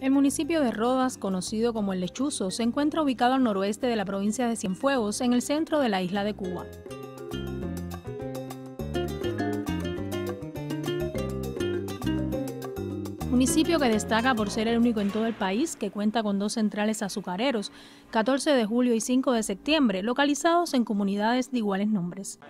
El municipio de Rodas, conocido como El Lechuzo, se encuentra ubicado al noroeste de la provincia de Cienfuegos, en el centro de la isla de Cuba. municipio que destaca por ser el único en todo el país que cuenta con dos centrales azucareros, 14 de julio y 5 de septiembre, localizados en comunidades de iguales nombres.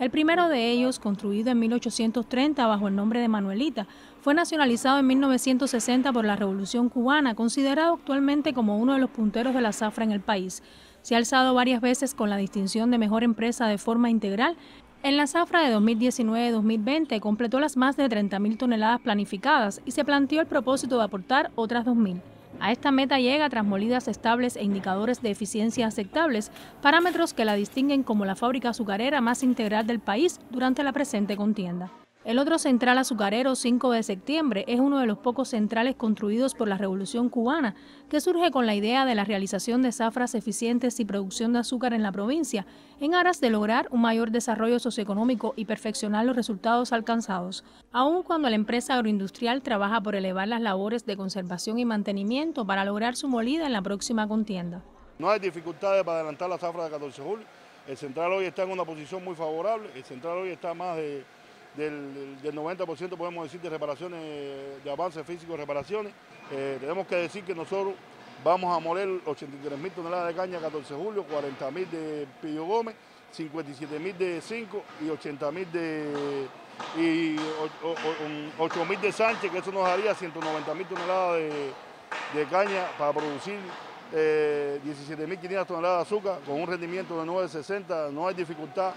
El primero de ellos, construido en 1830 bajo el nombre de Manuelita, fue nacionalizado en 1960 por la Revolución Cubana, considerado actualmente como uno de los punteros de la zafra en el país. Se ha alzado varias veces con la distinción de mejor empresa de forma integral en la zafra de 2019-2020 completó las más de 30.000 toneladas planificadas y se planteó el propósito de aportar otras 2.000. A esta meta llega tras molidas estables e indicadores de eficiencia aceptables, parámetros que la distinguen como la fábrica azucarera más integral del país durante la presente contienda. El otro central azucarero 5 de septiembre es uno de los pocos centrales construidos por la Revolución Cubana, que surge con la idea de la realización de zafras eficientes y producción de azúcar en la provincia, en aras de lograr un mayor desarrollo socioeconómico y perfeccionar los resultados alcanzados, aun cuando la empresa agroindustrial trabaja por elevar las labores de conservación y mantenimiento para lograr su molida en la próxima contienda. No hay dificultades para adelantar la zafra de 14 julio. El central hoy está en una posición muy favorable, el central hoy está más de del, 90% podemos decir de reparaciones, de avances físicos, reparaciones. Eh, tenemos que decir que nosotros vamos a moler 83 mil toneladas de caña 14 de julio, 40.000 de Pillo Gómez, 57 mil de 5 y 80 de y 8 mil de Sánchez, que eso nos daría 190 mil toneladas de, caña para producir 17.500 eh, toneladas de azúcar con un rendimiento de 9,60, no hay dificultad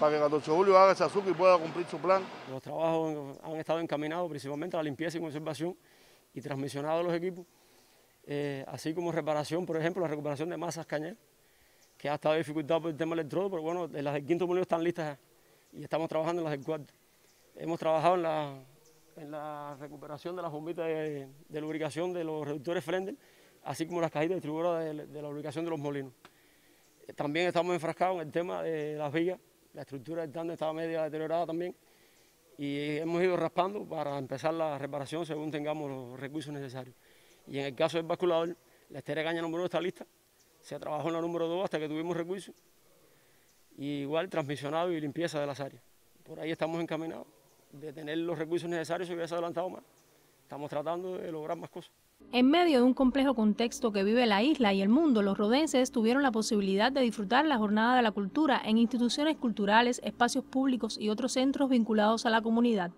para que el 14 de julio haga ese azúcar y pueda cumplir su plan. Los trabajos han estado encaminados principalmente a la limpieza y conservación y transmisionado de los equipos, eh, así como reparación, por ejemplo, la recuperación de masas cañer que ha estado dificultado por el tema del electrodo, pero bueno, las del quinto molino están listas y estamos trabajando en las del cuarto. Hemos trabajado en la, recuperación de las bombitas de, lubricación de los reductores Frendel, así como las cajitas distribuidoras de, de la lubricación de los molinos. Eh, también estamos enfrascados en el tema de las vigas la estructura del tándem estaba media deteriorada también y hemos ido raspando para empezar la reparación según tengamos los recursos necesarios. Y en el caso del basculador, la estera caña número uno está lista, se trabajó en la número dos hasta que tuvimos recursos, y igual transmisionado y limpieza de las áreas. Por ahí estamos encaminados de tener los recursos necesarios si hubiese adelantado más estamos tratando de lograr más cosas. En medio de un complejo contexto que vive la isla y el mundo, los rodenses tuvieron la posibilidad de disfrutar la Jornada de la Cultura en instituciones culturales, espacios públicos y otros centros vinculados a la comunidad,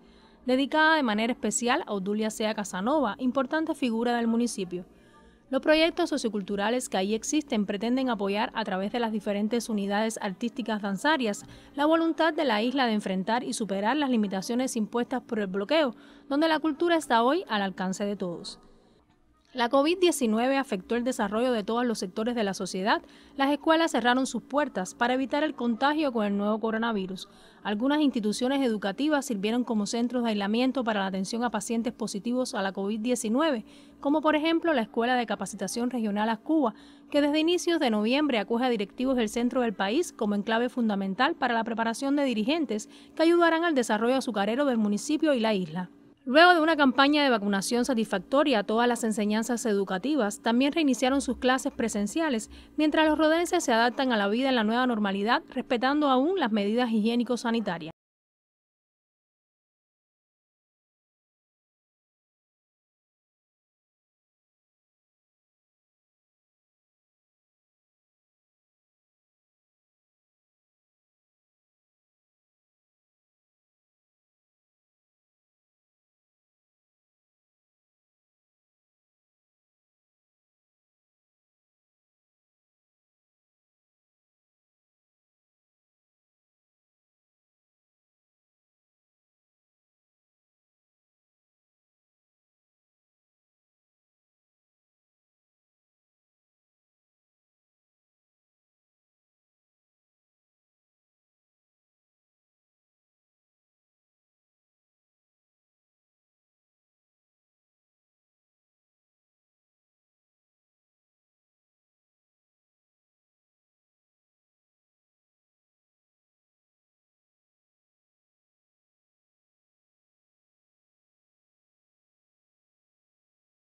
dedicada de manera especial a Odulia Sea Casanova, importante figura del municipio. Los proyectos socioculturales que ahí existen pretenden apoyar a través de las diferentes unidades artísticas danzarias la voluntad de la isla de enfrentar y superar las limitaciones impuestas por el bloqueo, donde la cultura está hoy al alcance de todos. La COVID-19 afectó el desarrollo de todos los sectores de la sociedad. Las escuelas cerraron sus puertas para evitar el contagio con el nuevo coronavirus. Algunas instituciones educativas sirvieron como centros de aislamiento para la atención a pacientes positivos a la COVID-19, como por ejemplo la Escuela de Capacitación Regional a Cuba, que desde inicios de noviembre acoge a directivos del centro del país como enclave fundamental para la preparación de dirigentes que ayudarán al desarrollo azucarero del municipio y la isla. Luego de una campaña de vacunación satisfactoria, todas las enseñanzas educativas también reiniciaron sus clases presenciales, mientras los rodenses se adaptan a la vida en la nueva normalidad, respetando aún las medidas higiénico-sanitarias.